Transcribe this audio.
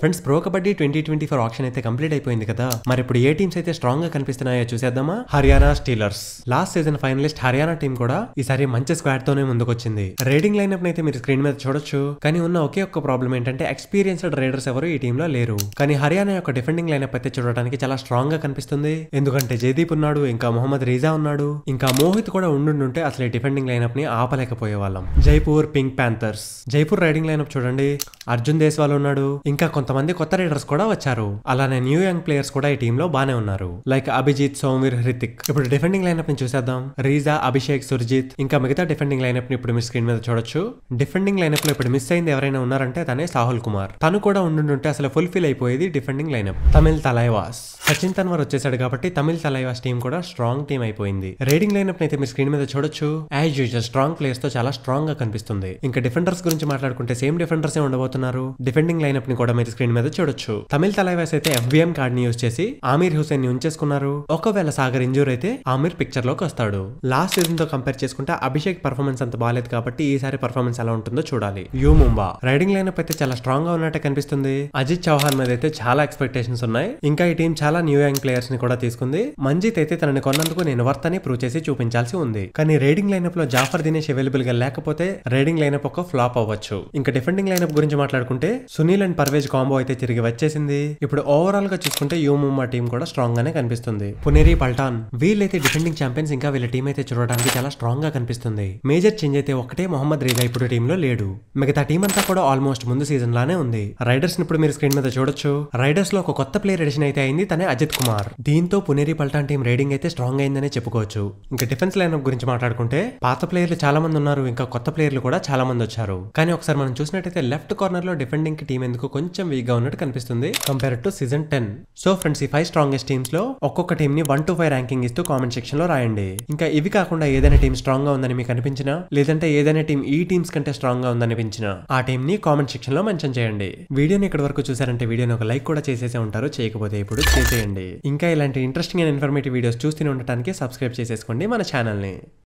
friends pro Kabaddi twenty twenty four option అయితే complete అయిపోయింది కదా మరి ఇప్పుడు ఏ టీమ్స్ అయితే స్ట్రాంగ్ గా కనిపిస్తున్నాయో చూసేద్దామా Haryana steelers last season finalist Haryana team కూడా ఈసారి మంచి స్క్వాడ్ తోనే వచ్చింది రేడింగ్ లైన్ అప్ అయితే మీరు స్క్రీన్ మీద చూడొచ్చు కానీ ఉన్న ఒకే ఒక్క ప్రాబ్లం ఏంటంటే ఎక్స్పీరియన్స్డ్ రైడర్స్ ఎవరు ఈ టీమ్ లో లేరు కానీ హర్యానా యొక్క డిఫెండింగ్ లైన్ అప్ అయితే చూడడానికి చాలా స్ట్రాంగ్ గా కనిపిస్తుంది ఎందుకంటే జయదీప్ ఉన్నాడు ఇంకా మొహమ్మద్ రీజా ఉన్నాడు ఇంకా మోహిత్ కూడా ఉండుంటే అసలు ఈ డిఫెండింగ్ లైన్ అప్ ని ఆపలేకపోయే వాళ్ళం Jaipur pink panthers Jaipur raiding line up చూడండి అర్జున్ దేశ్వాల్ ఉన్నాడు ఇంకా కొంత కొంతమంది కొత్త రీడర్స్ కూడా వచ్చారు అలానే న్యూ యంగ్ ప్లేయర్స్ కూడా ఈ టీమ్ లో బానే ఉన్నారు లైక్ అభిజిత్ సోమవీర్ హృతిక్ ఇప్పుడు డిఫెండింగ్ లైన్అప్ ని చూసేద్దాం రీజా అభిషేక్ సుర్జిత్ ఇంకా మిగతా డిఫెండింగ్ లైన్అప్ ని ఇప్పుడు మీ స్క్రీన్ మీద చూడొచ్చు డిఫెండింగ్ లైనప్ లో ఇప్పుడు మిస్ అయింది ఎవరైనా ఉన్నారంటే తనే సాహుల్ కుమార్ తను కూడా ఉండుంటే అసలు ఫుల్ఫిల్ అయిపోయేది డిఫెండింగ్ లైనప్ తమిళ్ తలైవాస్ సచిన్ తన్వర్ వచ్చేసాడు కాబట్టి తమిళ్ తలైవాస్ టీం కూడా స్ట్రాంగ్ టీం అయిపోయింది రైడింగ్ లైన్అప్ అయితే మీ స్క్రీన్ మీద చూడొచ్చు యాజ్ యూజువల్ స్ట్రాంగ్ ప్లేయర్స్ తో చాలా స్ట్రాంగ్ గా కనిపిస్తుంది ఇంకా డిఫెండర్స్ గురించి మాట్లాడుకుంటే సేమ్ డిఫెండర్స్ ఏ ఉండబోతున్నారు డిఫెండింగ్ లైనప్ ని కూడా మీరు స్క్రీన్ మీద చూడొచ్చు తమిళ తలైవాస్ అయితే ఎఫ్బిఎం కార్డ్ ని యూజ్ చేసి ఆమీర్ హుసేన్ ని ఉంచేసుకున్నారు ఒకవేళ సాగర్ ఇంజూర్ అయితే ఆమీర్ పిక్చర్ లోకి వస్తాడు లాస్ట్ సీజన్ తో కంపేర్ చేసుకుంటే అభిషేక్ పర్ఫార్మెన్స్ అంత బాగాలేదు కాబట్టి ఈసారి పర్ఫార్మెన్స్ ఎలా ఉంటుందో చూడాలి యూ ముంబా రైడింగ్ లైనప్ అయితే చాలా స్ట్రాంగ్ గా ఉన్నట్టు కనిపిస్తుంది అజిత్ చౌహాన్ మీద అయితే చాలా ఎక్స్పెక్టేషన్స్ ఉన్నాయి ఇంకా ఈ టీం చాలా న్యూ యంగ్ ప్లేయర్స్ ని కూడా తీసుకుంది మంజిత్ అయితే తనని కొన్నందుకు నేను వర్త్ అని ప్రూవ్ చేసి చూపించాల్సి ఉంది కానీ రైడింగ్ లైనప్ లో జాఫర్ దినేష్ అవైలబుల్ గా లేకపోతే రైడింగ్ లైనప్ ఒక ఫ్లాప్ అవ్వచ్చు ఇంకా డిఫెండింగ్ లైనప్ గురించి మాట్లాడుకుంటే Sunil and Parvesh combo combo అయితే తిరిగి వచ్చేసింది ఇప్పుడు ఓవరాల్ గా చూసుకుంటే యూముమ్మా టీం కూడా స్ట్రాంగ్ గానే కనిపిస్తుంది పునేరి పల్టాన్ వీళ్ళైతే డిఫెండింగ్ ఛాంపియన్స్ ఇంకా వీళ్ళ టీం అయితే చూడడానికి చాలా స్ట్రాంగ్ గా కనిపిస్తుంది మేజర్ చేంజ్ అయితే ఒకటే మొహమ్మద్ రీజా ఇప్పుడు టీమ్ లో లేడు మిగతా టీం అంతా కూడా ఆల్మోస్ట్ ముందు సీజన్ లానే ఉంది రైడర్స్ ఇప్పుడు మీరు స్క్రీన్ మీద చూడొచ్చు రైడర్స్ లో ఒక కొత్త ప్లేయర్ ఎడిషన్ అయితే అయింది తనే అజిత్ కుమార్ దీంతో పునేరి పల్టాన్ టీం రైడింగ్ అయితే స్ట్రాంగ్ అయిందని చెప్పుకోవచ్చు ఇంకా డిఫెన్స్ లైన్ గురించి మాట్లాడుకుంటే పాత ప్లేయర్లు చాలా మంది ఉన్నారు ఇంకా కొత్త ప్లేయర్లు కూడా చాలా మంది వచ్చారు కానీ ఒకసారి మనం చూసినట్టయితే లెఫ్ట్ కార్నర్ లో డిఫెండింగ్ టీం ఎందుకు కొంచెం వీక్ గా ఉన్నట్టు కనిపిస్తుంది compare to season ten so friends ఈ ఫైవ్ స్ట్రాంగెస్ట్ టీమ్స్ లో ఒక్కొక్క టీమ్ ని వన్ టు ఫైవ్ ర్యాంకింగ్ ఇస్తూ కామెంట్ సెక్షన్ లో రాయండి ఇంకా ఇవి కాకుండా ఏదైనా టీం స్ట్రాంగ్ గా ఉందని మీకు అనిపించినా లేదంటే ఏదైనా టీం ఈ టీమ్స్ కంటే స్ట్రాంగ్ గా ఉందనిపించినా ఆ టీమ్ ని కామెంట్ సెక్షన్ లో మెన్షన్ చేయండి వీడియోని ఇక్కడ వరకు చూసారంటే వీడియోని ఒక లైక్ కూడా చేసేసే ఉంటారు చేయకపోతే ఇప్పుడు చేసేయండి ఇంకా ఇలాంటి ఇంట్రెస్టింగ్ అండ్ ఇన్ఫర్మేటివ్ వీడియోస్ చూస్తూనే ఉండటానికి సబ్స్క్రైబ్ చేసేసుకోండి మన ఛానల్ని